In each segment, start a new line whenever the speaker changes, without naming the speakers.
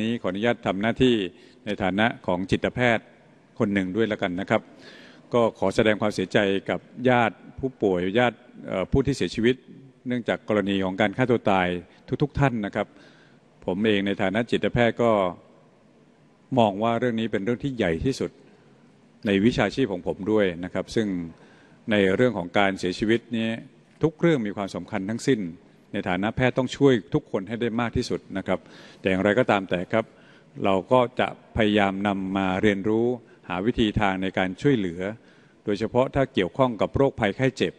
นี้ขออนุญาตทำหน้าที่ในฐานะของจิตแพทย์คนหนึ่งด้วยละกันนะครับ ก็ขอแสดงความเสียใจกับญาติผู้ป่วยญาติผู้ที่เสียชีวิต เนื่องจากกรณีของการฆ่าตัวตายทุกๆทท่านนะครับ ผมเองในฐานะจิตแพทย์ก็มองว่าเรื่องนี้เป็นเรื่องที่ใหญ่ที่สุดในวิชาชีพของผมด้วยนะครับ ซึ่งในเรื่องของการเสียชีวิตนี้ทุกเรื่องมีความสำคัญทั้งสิ้นในฐานะแพทย์ต้องช่วยทุกคนให้ได้มากที่สุดนะครับ แต่อย่างไรก็ตามแต่ครับ เราก็จะพยายามนำมาเรียนรู้ หาวิธีทางในการช่วยเหลือ โดยเฉพาะถ้าเกี่ยวข้องกับโรคภัยไข้เจ็บ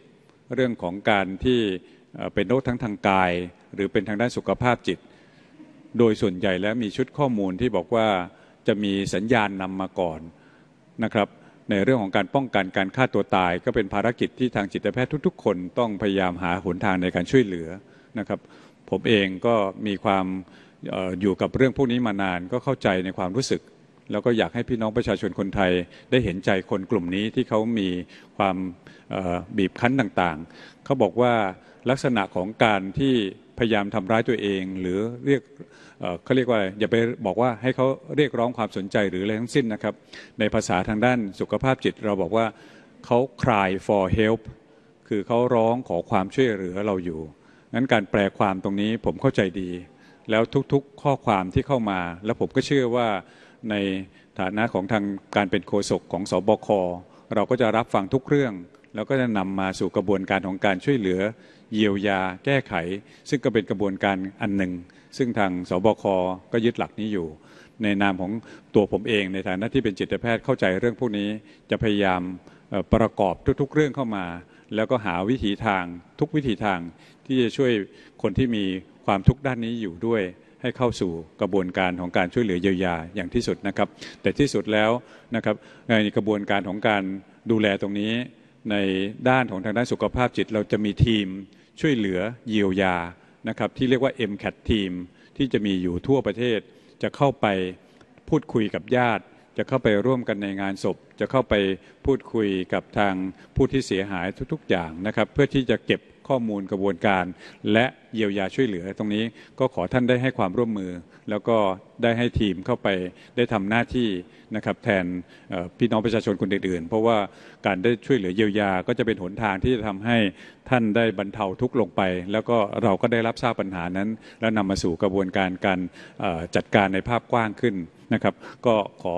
เรื่องของการที่เป็นโรคทั้งทางกาย หรือเป็นทางด้านสุขภาพจิต โดยส่วนใหญ่แล้วมีชุดข้อมูลที่บอกว่าจะมีสัญญาณนำมาก่อนนะครับ ในเรื่องของการป้องกันการฆ่าตัวตาย ก็เป็นภารกิจที่ทางจิตแพทย์ทุก ๆ คน ต้องพยายามหาหนทางในการช่วยเหลือนะครับผมเองก็มีความอยู่กับเรื่องพวกนี้มานานก็เข้าใจในความรู้สึก แล้วก็อยากให้พี่น้องประชาชนคนไทยได้เห็นใจคนกลุ่มนี้ที่เขามีความบีบคั้นต่างๆเขาบอกว่าลักษณะของการที่พยายามทำร้ายตัวเองหรือเรียกเขาเรียกว่าอย่าไปบอกว่าให้เขาเรียกร้องความสนใจหรืออะไรทั้งสิ้นนะครับในภาษาทางด้านสุขภาพจิตเราบอกว่าเขา cry for help คือเขาร้องขอความช่วยเหลือเราอยู่นั้นการแปลความตรงนี้ผมเข้าใจดี แล้วทุกๆข้อความที่เข้ามา แล้วผมก็เชื่อว่าในฐานะของทางการเป็นโฆษกของสอบคเราก็จะรับฟังทุกเรื่อง แล้วก็จะนำมาสู่กระบวนการของการช่วยเหลือ เยียวยา แก้ไข ซึ่งก็เป็นกระบวนการอันหนึ่ง ซึ่งทางสบคก็ยึดหลักนี้อยู่ ในนามของตัวผมเอง ในฐานะที่เป็นจิตแพทย์เข้าใจเรื่องพวกนี้จะพยายามประกอบทุกๆเรื่องเข้ามาแล้วก็หาวิถีทางทุกวิถีทางที่จะช่วยคนที่มีความทุกข์ด้านนี้อยู่ด้วย ให้เข้าสู่กระบวนการของการช่วยเหลือเยียวยาอย่างที่สุดนะครับแต่ที่สุดแล้วนะครับในกระบวนการของการดูแลตรงนี้ ในด้านของทางด้านสุขภาพจิต เราจะมีทีมช่วยเหลือเยียวยานะครับที่เรียกว่า MCAT ทีมที่จะมีอยู่ทั่วประเทศจะเข้าไปพูดคุยกับญาติจะเข้าไปร่วมกันในงานศพ จะเข้าไปพูดคุยกับทางผู้ที่เสียหายทุกๆอย่างนะครับ เพื่อที่จะเก็บข้อมูลกระบวนการและเยียวยาช่วยเหลือ ตรงนี้ก็ขอท่านได้ให้ความร่วมมือแล้วก็ได้ให้ทีมเข้าไปได้ทำหน้าที่นะครับแทนพี่น้องประชาชนคนอื่นๆเพราะว่าการได้ช่วยเหลือ เยียวยา ก็จะเป็นหนทางที่จะทำให้ท่านได้บรรเทาทุกข์ลงไป แล้วก็เราก็ได้รับทราบปัญหานั้น แล้วนำมาสู่กระบวนการการจัดการในภาพกว้างขึ้นนะครับ ก็ขอ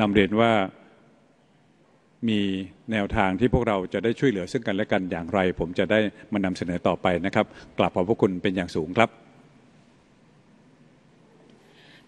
นำเรียนว่ามีแนวทางที่พวกเราจะได้ช่วยเหลือซึ่งกันและกันอย่างไรผมจะได้มานำเสนอต่อไปนะครับกลับขอบพระคุณเป็นอย่างสูงครับ